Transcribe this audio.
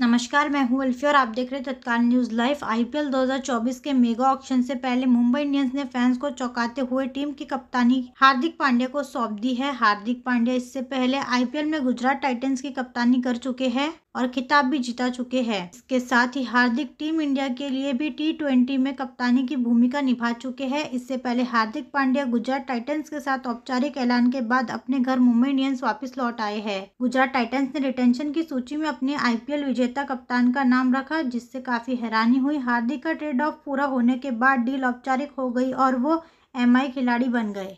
नमस्कार मैं हूं अल्फी और आप देख रहे हैं तत्काल न्यूज़ लाइव आईपीएल 2024 के मेगा ऑक्शन से पहले मुंबई इंडियंस ने फैंस को चौंकाते हुए टीम की कप्तानी हार्दिक पांड्या को सौंप दी है हार्दिक पांड्या इससे पहले आईपीएल में गुजरात टाइटंस की कप्तानी कर चुके हैं और खिताब भी जिता चुके हैं इसके साथ ही हार्दिक टीम इंडिया के लिए भी टी ट्वेंटी में कप्तानी की भूमिका निभा चुके हैं इससे पहले हार्दिक पांड्या गुजरात टाइटंस के साथ औपचारिक ऐलान के बाद अपने घर मुंबई इंडियंस वापस लौट आए हैं गुजरात टाइटंस ने रिटेंशन की सूची में अपने आईपीएल विजेता विजेता कप्तान का नाम रखा जिससे काफ़ी हैरानी हुई हार्दिक का ट्रेड ऑफ पूरा होने के बाद डील औपचारिक हो गई और वो एमआई खिलाड़ी बन गए